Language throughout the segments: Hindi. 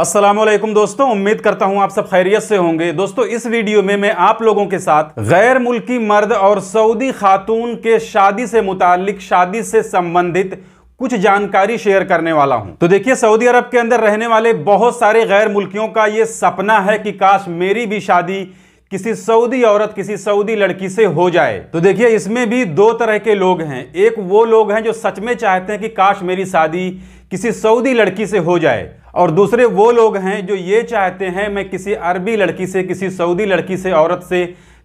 असलम दोस्तों उम्मीद करता हूं आप सब खैरियत से होंगे दोस्तों इस वीडियो में मैं आप लोगों के साथ गैर मुल्की मर्द और सऊदी खातून के शादी से मुतालिक शादी से संबंधित कुछ जानकारी शेयर करने वाला हूं तो देखिए सऊदी अरब के अंदर रहने वाले बहुत सारे गैर मुल्कियों का ये सपना है कि काश मेरी भी शादी किसी सऊदी औरत किसी सऊदी लड़की से हो जाए तो देखिए इसमें भी दो तरह के लोग हैं एक वो लोग हैं जो सच में चाहते हैं कि काश मेरी शादी किसी सऊदी लड़की से हो जाए और दूसरे वो लोग हैं जो ये चाहते हैं मैं किसी अरबी लड़की से किसी सऊदी लड़की से औरत से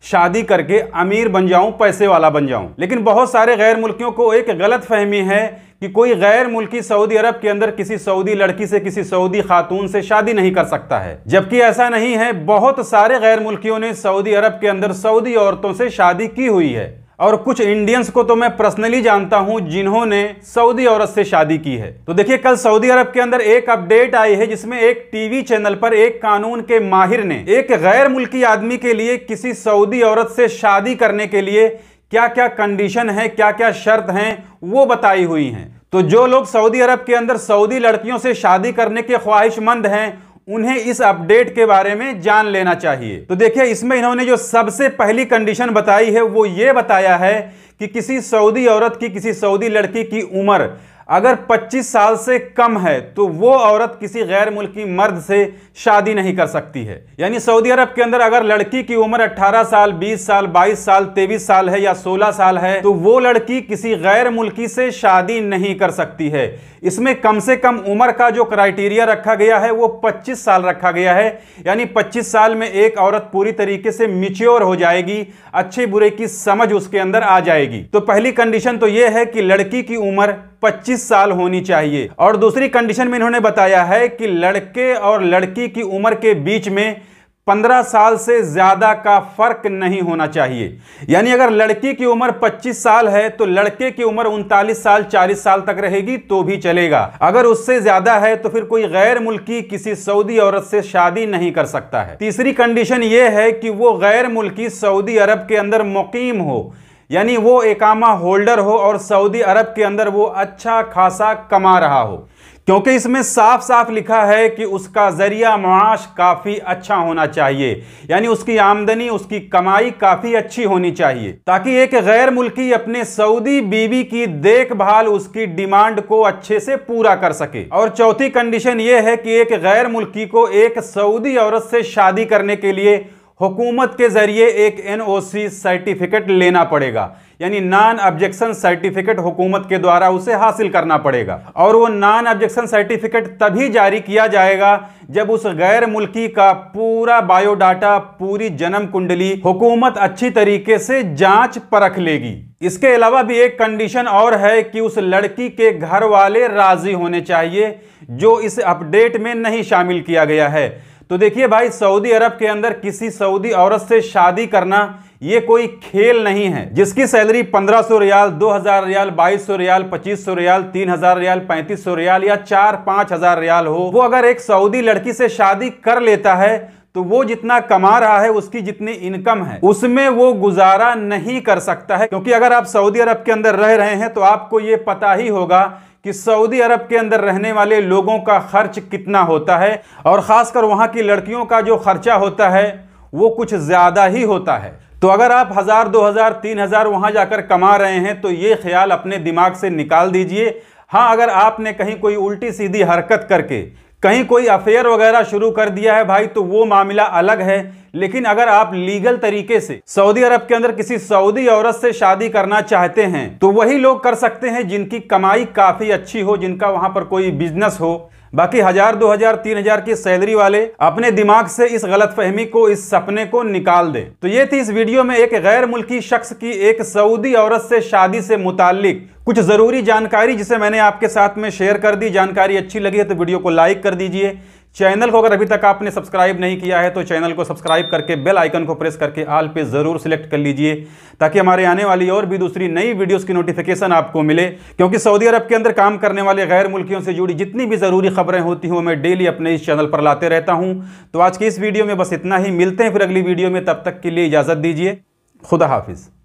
शादी करके अमीर बन जाऊं पैसे वाला बन जाऊं लेकिन बहुत सारे गैर मुल्कियों को एक गलत फहमी है कि कोई गैर मुल्की सऊदी अरब के अंदर किसी सऊदी लड़की से किसी सऊदी खातून से शादी नहीं कर सकता है जबकि ऐसा नहीं है बहुत सारे गैर मुल्कियों ने सऊदी अरब के अंदर सऊदी औरतों से शादी की हुई है और कुछ इंडियंस को तो मैं पर्सनली जानता हूं जिन्होंने सऊदी औरत से शादी की है तो देखिए कल सऊदी अरब के अंदर एक अपडेट आई है जिसमें एक टीवी चैनल पर एक कानून के माहिर ने एक गैर मुल्की आदमी के लिए किसी सऊदी औरत से शादी करने के लिए क्या क्या कंडीशन है क्या क्या शर्त है वो बताई हुई हैं तो जो लोग सऊदी अरब के अंदर सऊदी लड़कियों से शादी करने के ख्वाहिशमंद हैं उन्हें इस अपडेट के बारे में जान लेना चाहिए तो देखिए इसमें इन्होंने जो सबसे पहली कंडीशन बताई है वो ये बताया है कि किसी सऊदी औरत की किसी सऊदी लड़की की उम्र अगर 25 साल से कम है तो वो औरत किसी गैर मुल्की मर्द से शादी नहीं कर सकती है यानी सऊदी अरब के अंदर अगर लड़की की उम्र 18 साल 20 साल 22 साल 23 साल है या 16 साल है तो वो लड़की किसी गैर मुल्की से शादी नहीं कर सकती है इसमें कम से कम उम्र का जो क्राइटेरिया रखा गया है वो 25 साल रखा गया है यानी 25 साल में एक औरत पूरी तरीके से मिच्योर हो जाएगी अच्छे बुरे की समझ उसके अंदर आ जाएगी तो पहली कंडीशन तो ये है कि लड़की की उम्र 25 साल होनी चाहिए और दूसरी कंडीशन में इन्होंने बताया है कि लड़के और लड़की व्यक्ति की उम्र के बीच में पंद्रह साल से ज़्यादा का फर्क नहीं होना चाहिए यानी अगर लड़की की उम्र 25 साल है तो लड़के की उम्र उनतालीस साल 40 साल तक रहेगी तो भी चलेगा अगर उससे ज़्यादा है तो फिर कोई गैर मुल्की किसी सऊदी औरत से शादी नहीं कर सकता है तीसरी कंडीशन ये है कि वो गैर मुल्की सऊदी अरब के अंदर मुकीम हो यानी वो एकामा होल्डर हो और सऊदी अरब के अंदर वो अच्छा खासा कमा रहा हो क्योंकि इसमें साफ साफ लिखा है कि उसका ज़रिया माश काफ़ी अच्छा होना चाहिए यानी उसकी आमदनी उसकी कमाई काफ़ी अच्छी होनी चाहिए ताकि एक गैर मुल्की अपने सऊदी बीवी की देखभाल उसकी डिमांड को अच्छे से पूरा कर सके और चौथी कंडीशन ये है कि एक गैर मुल्की को एक सऊदी औरत से शादी करने के लिए हुकूमत के ज़रिए एक एन सर्टिफिकेट लेना पड़ेगा यानी नॉन ऑब्जेक्शन सर्टिफिकेट हुकूमत के द्वारा उसे हासिल करना पड़ेगा और वो नॉन ऑब्जेक्शन सर्टिफिकेट तभी जारी किया जाएगा जब उस गैर मुल्की का पूरा बायोडाटा पूरी जन्म कुंडली हुकूमत अच्छी तरीके से जांच परख लेगी इसके अलावा भी एक कंडीशन और है कि उस लड़की के घर वाले राजी होने चाहिए जो इस अपडेट में नहीं शामिल किया गया है तो देखिए भाई सऊदी अरब के अंदर किसी सऊदी औरत से शादी करना ये कोई खेल नहीं है जिसकी salary 1500 riyal 2000 riyal 2200 riyal 2500 riyal 3000 riyal 3500 riyal या चार पांच हजार रियाल हो वो अगर एक सऊदी लड़की से शादी कर लेता है तो वो जितना कमा रहा है उसकी जितनी इनकम है उसमें वो गुजारा नहीं कर सकता है क्योंकि अगर आप सऊदी अरब के अंदर रह रहे हैं तो आपको ये पता ही होगा कि सऊदी अरब के अंदर रहने वाले लोगों का खर्च कितना होता है और ख़ासकर वहाँ की लड़कियों का जो खर्चा होता है वो कुछ ज़्यादा ही होता है तो अगर आप हज़ार दो हज़ार तीन हज़ार वहाँ जाकर कमा रहे हैं तो ये ख्याल अपने दिमाग से निकाल दीजिए हाँ अगर आपने कहीं कोई उल्टी सीधी हरकत करके कहीं कोई अफेयर वगैरह शुरू कर दिया है भाई तो वो मामला अलग है लेकिन अगर आप लीगल तरीके से सऊदी अरब के अंदर किसी सऊदी औरत से शादी करना चाहते हैं तो वही लोग कर सकते हैं जिनकी कमाई काफ़ी अच्छी हो जिनका वहां पर कोई बिजनेस हो बाकी हजार दो हजार तीन हजार की सैलरी वाले अपने दिमाग से इस गलत फहमी को इस सपने को निकाल दें तो ये थी इस वीडियो में एक गैर मुल्की शख्स की एक सऊदी औरत से शादी से मुतालिक कुछ ज़रूरी जानकारी जिसे मैंने आपके साथ में शेयर कर दी जानकारी अच्छी लगी है तो वीडियो को लाइक कर दीजिए चैनल को अगर अभी तक आपने सब्सक्राइब नहीं किया है तो चैनल को सब्सक्राइब करके बेल आइकन को प्रेस करके आल पे ज़रूर सिलेक्ट कर लीजिए ताकि हमारे आने वाली और भी दूसरी नई वीडियोस की नोटिफिकेशन आपको मिले क्योंकि सऊदी अरब के अंदर काम करने वाले गैर मुल्कियों से जुड़ी जितनी भी ज़रूरी खबरें होती वो मैं डेली अपने इस चैनल पर लाते रहता हूँ तो आज की इस वीडियो में बस इतना ही मिलते हैं फिर अगली वीडियो में तब तक के लिए इजाज़त दीजिए खुदा हाफिज़